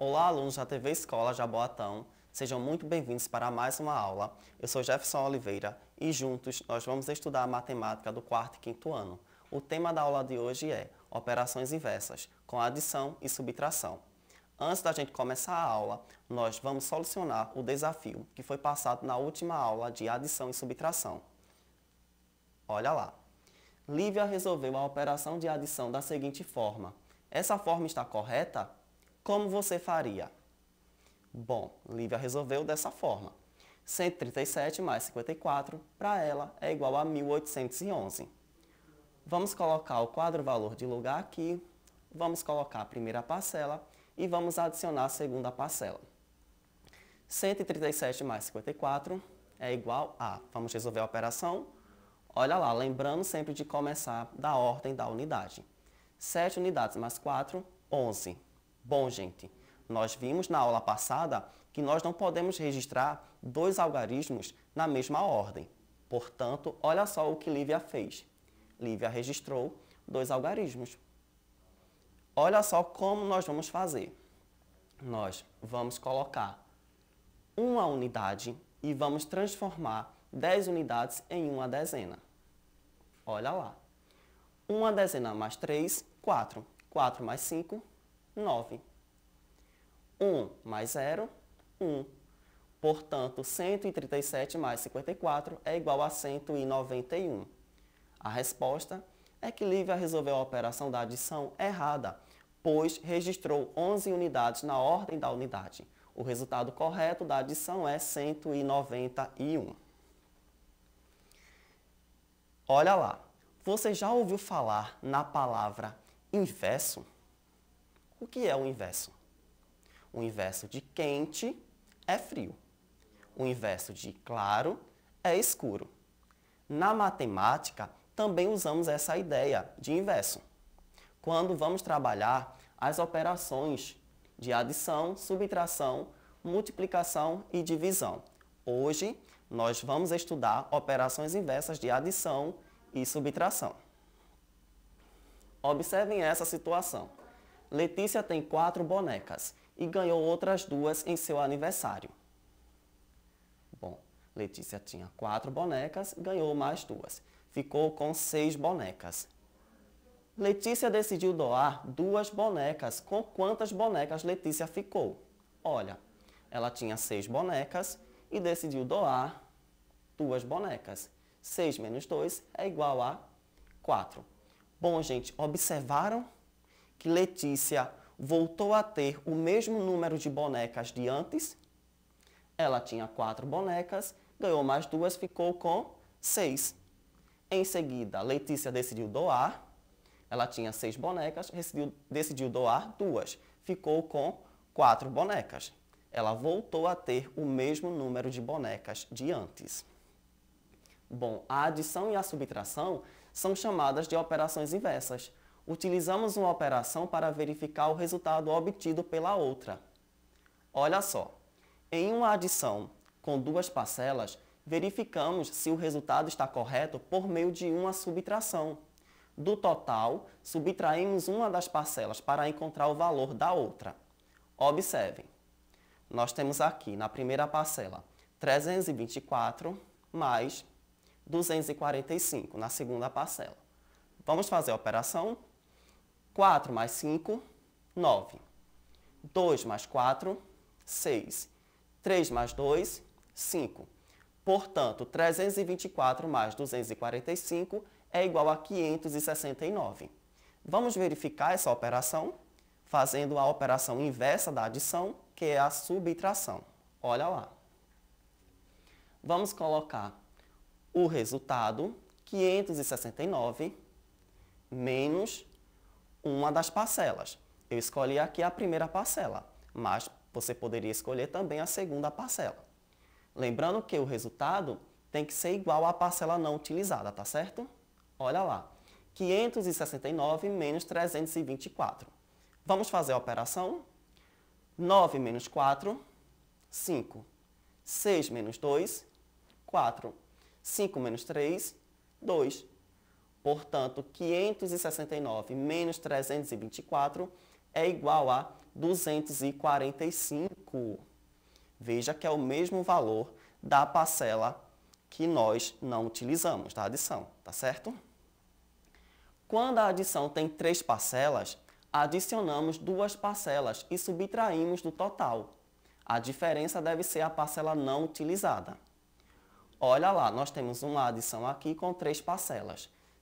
Olá, alunos da TV Escola Jaboatão. Sejam muito bem-vindos para mais uma aula. Eu sou Jefferson Oliveira e juntos nós vamos estudar a matemática do quarto e quinto ano. O tema da aula de hoje é operações inversas, com adição e subtração. Antes da gente começar a aula, nós vamos solucionar o desafio que foi passado na última aula de adição e subtração. Olha lá. Lívia resolveu a operação de adição da seguinte forma. Essa forma está correta? como você faria? Bom, Lívia resolveu dessa forma. 137 mais 54, para ela, é igual a 1811. Vamos colocar o quadro valor de lugar aqui, vamos colocar a primeira parcela e vamos adicionar a segunda parcela. 137 mais 54 é igual a... Vamos resolver a operação? Olha lá, lembrando sempre de começar da ordem da unidade. 7 unidades mais 4, 11. Bom, gente, nós vimos na aula passada que nós não podemos registrar dois algarismos na mesma ordem. Portanto, olha só o que Lívia fez. Lívia registrou dois algarismos. Olha só como nós vamos fazer. Nós vamos colocar uma unidade e vamos transformar 10 unidades em uma dezena. Olha lá. Uma dezena mais 3, 4. 4 mais 5, 9. 1 mais 0, 1. Portanto, 137 mais 54 é igual a 191. A resposta é que Lívia resolveu a operação da adição errada, pois registrou 11 unidades na ordem da unidade. O resultado correto da adição é 191. Olha lá, você já ouviu falar na palavra inverso? O que é o inverso? O inverso de quente é frio. O inverso de claro é escuro. Na matemática, também usamos essa ideia de inverso. Quando vamos trabalhar as operações de adição, subtração, multiplicação e divisão. Hoje, nós vamos estudar operações inversas de adição e subtração. Observem essa situação. Letícia tem quatro bonecas e ganhou outras duas em seu aniversário. Bom, Letícia tinha quatro bonecas, ganhou mais duas. Ficou com seis bonecas. Letícia decidiu doar duas bonecas. Com quantas bonecas Letícia ficou? Olha, ela tinha seis bonecas e decidiu doar duas bonecas. 6 menos 2 é igual a 4. Bom, gente, observaram que Letícia voltou a ter o mesmo número de bonecas de antes. Ela tinha quatro bonecas, ganhou mais duas, ficou com seis. Em seguida, Letícia decidiu doar. Ela tinha seis bonecas, decidiu, decidiu doar duas, ficou com quatro bonecas. Ela voltou a ter o mesmo número de bonecas de antes. Bom, a adição e a subtração são chamadas de operações inversas utilizamos uma operação para verificar o resultado obtido pela outra. Olha só, em uma adição com duas parcelas, verificamos se o resultado está correto por meio de uma subtração. Do total, subtraímos uma das parcelas para encontrar o valor da outra. Observem, nós temos aqui na primeira parcela 324 mais 245 na segunda parcela. Vamos fazer a operação? 4 mais 5, 9. 2 mais 4, 6. 3 mais 2, 5. Portanto, 324 mais 245 é igual a 569. Vamos verificar essa operação fazendo a operação inversa da adição, que é a subtração. Olha lá. Vamos colocar o resultado 569 menos uma das parcelas. Eu escolhi aqui a primeira parcela, mas você poderia escolher também a segunda parcela. Lembrando que o resultado tem que ser igual à parcela não utilizada, tá certo? Olha lá, 569 menos 324. Vamos fazer a operação? 9 menos 4, 5. 6 menos 2, 4. 5 menos 3, 2. Portanto, 569 menos 324 é igual a 245. Veja que é o mesmo valor da parcela que nós não utilizamos, da adição, tá certo? Quando a adição tem três parcelas, adicionamos duas parcelas e subtraímos do total. A diferença deve ser a parcela não utilizada. Olha lá, nós temos uma adição aqui com três parcelas.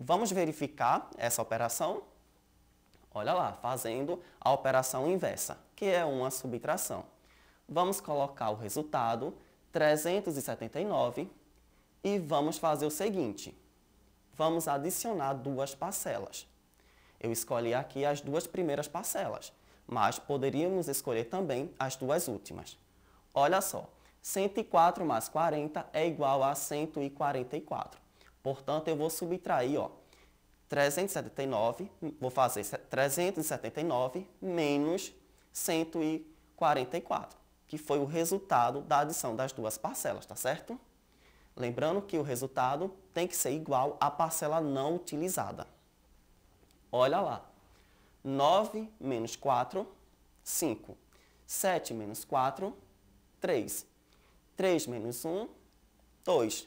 Vamos verificar essa operação? Olha lá, fazendo a operação inversa, que é uma subtração. Vamos colocar o resultado, 379, e vamos fazer o seguinte. Vamos adicionar duas parcelas. Eu escolhi aqui as duas primeiras parcelas, mas poderíamos escolher também as duas últimas. Olha só, 104 mais 40 é igual a 144. Portanto, eu vou subtrair, ó, 379, vou fazer 379 menos 144, que foi o resultado da adição das duas parcelas, tá certo? Lembrando que o resultado tem que ser igual à parcela não utilizada. Olha lá, 9 menos 4, 5. 7 menos 4, 3. 3 menos 1, 2.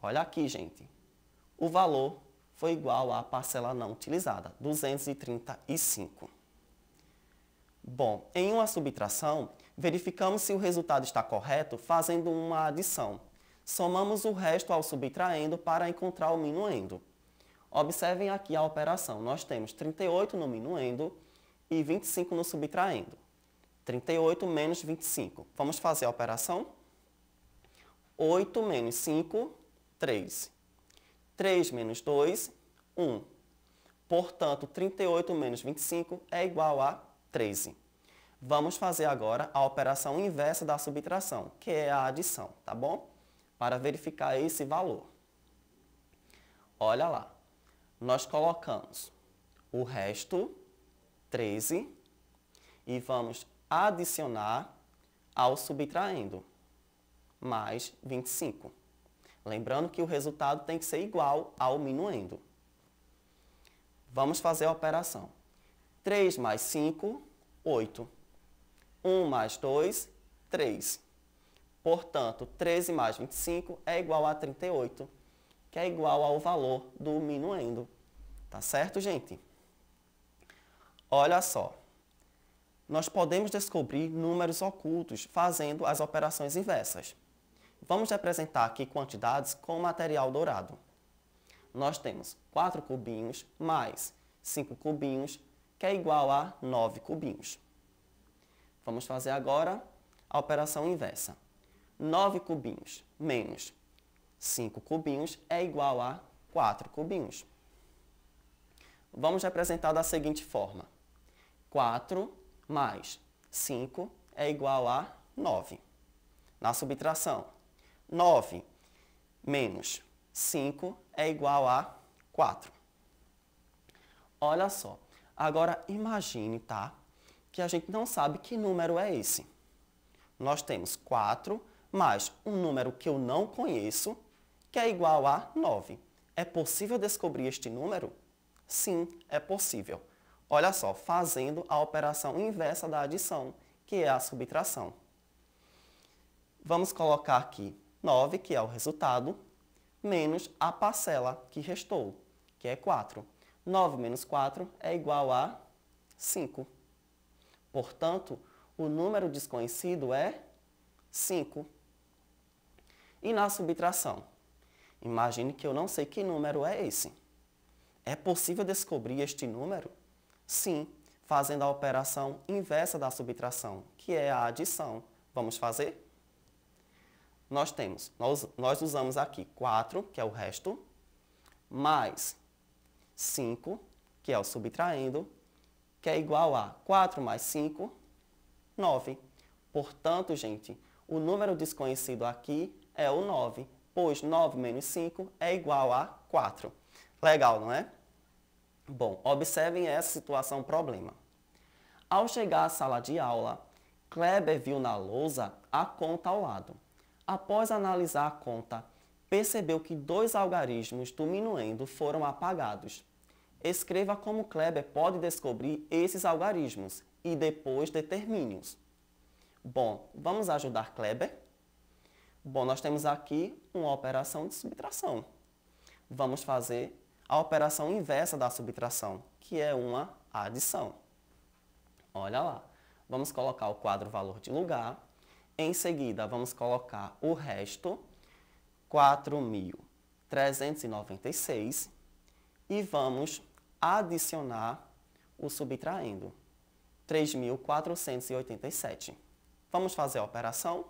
Olha aqui, gente. O valor foi igual à parcela não utilizada, 235. Bom, em uma subtração, verificamos se o resultado está correto fazendo uma adição. Somamos o resto ao subtraindo para encontrar o minuendo. Observem aqui a operação. Nós temos 38 no minuendo e 25 no subtraindo. 38 menos 25. Vamos fazer a operação? 8 menos 5 3. 3 menos 2, 1. Portanto, 38 menos 25 é igual a 13. Vamos fazer agora a operação inversa da subtração, que é a adição, tá bom? Para verificar esse valor. Olha lá. Nós colocamos o resto, 13, e vamos adicionar ao subtraindo, mais 25. Lembrando que o resultado tem que ser igual ao minuendo. Vamos fazer a operação. 3 mais 5, 8. 1 mais 2, 3. Portanto, 13 mais 25 é igual a 38, que é igual ao valor do minuendo. Tá certo, gente? Olha só. Nós podemos descobrir números ocultos fazendo as operações inversas. Vamos representar aqui quantidades com material dourado. Nós temos 4 cubinhos mais 5 cubinhos, que é igual a 9 cubinhos. Vamos fazer agora a operação inversa. 9 cubinhos menos 5 cubinhos é igual a 4 cubinhos. Vamos representar da seguinte forma. 4 mais 5 é igual a 9. Na subtração, 9 menos 5 é igual a 4. Olha só, agora imagine, tá? Que a gente não sabe que número é esse. Nós temos 4 mais um número que eu não conheço, que é igual a 9. É possível descobrir este número? Sim, é possível. Olha só, fazendo a operação inversa da adição, que é a subtração. Vamos colocar aqui 9, que é o resultado, menos a parcela que restou, que é 4. 9 menos 4 é igual a 5. Portanto, o número desconhecido é 5. E na subtração? Imagine que eu não sei que número é esse. É possível descobrir este número? Sim, fazendo a operação inversa da subtração, que é a adição. Vamos fazer? nós temos, nós, nós usamos aqui 4, que é o resto, mais 5, que é o subtraindo, que é igual a 4 mais 5, 9. Portanto, gente, o número desconhecido aqui é o 9, pois 9 menos 5 é igual a 4. Legal, não é? Bom, observem essa situação problema. Ao chegar à sala de aula, Kleber viu na lousa a conta ao lado. Após analisar a conta, percebeu que dois algarismos do minuendo foram apagados. Escreva como Kleber pode descobrir esses algarismos e depois determine-os. Bom, vamos ajudar Kleber? Bom, nós temos aqui uma operação de subtração. Vamos fazer a operação inversa da subtração, que é uma adição. Olha lá. Vamos colocar o quadro valor de lugar em seguida, vamos colocar o resto, 4.396, e vamos adicionar o subtraindo, 3.487. Vamos fazer a operação?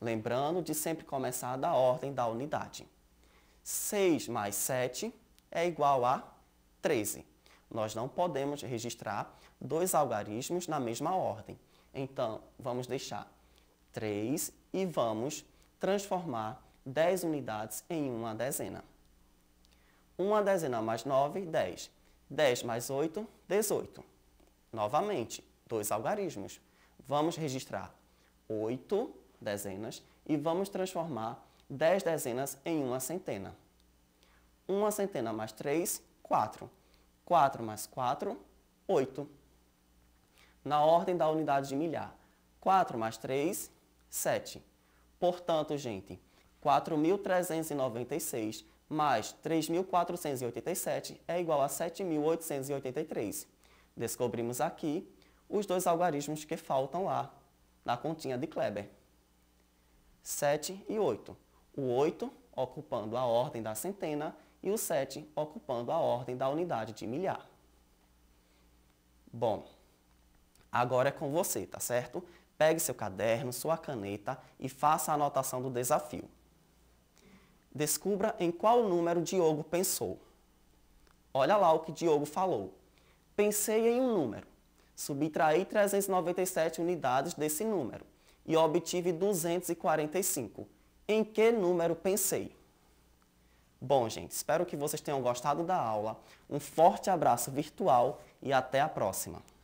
Lembrando de sempre começar da ordem da unidade. 6 mais 7 é igual a 13. Nós não podemos registrar dois algarismos na mesma ordem. Então, vamos deixar 3 e vamos transformar 10 unidades em uma dezena. Uma dezena mais 9, 10. 10 mais 8, 18. Novamente, dois algarismos. Vamos registrar 8 dezenas e vamos transformar 10 dezenas em uma centena. Uma centena mais 3, 4. 4 mais 4, 8 na ordem da unidade de milhar. 4 mais 3, 7. Portanto, gente, 4.396 mais 3.487 é igual a 7.883. Descobrimos aqui os dois algarismos que faltam lá na continha de Kleber. 7 e 8. O 8 ocupando a ordem da centena e o 7 ocupando a ordem da unidade de milhar. Bom, Agora é com você, tá certo? Pegue seu caderno, sua caneta e faça a anotação do desafio. Descubra em qual número Diogo pensou. Olha lá o que Diogo falou. Pensei em um número. Subtraí 397 unidades desse número e obtive 245. Em que número pensei? Bom, gente, espero que vocês tenham gostado da aula. Um forte abraço virtual e até a próxima!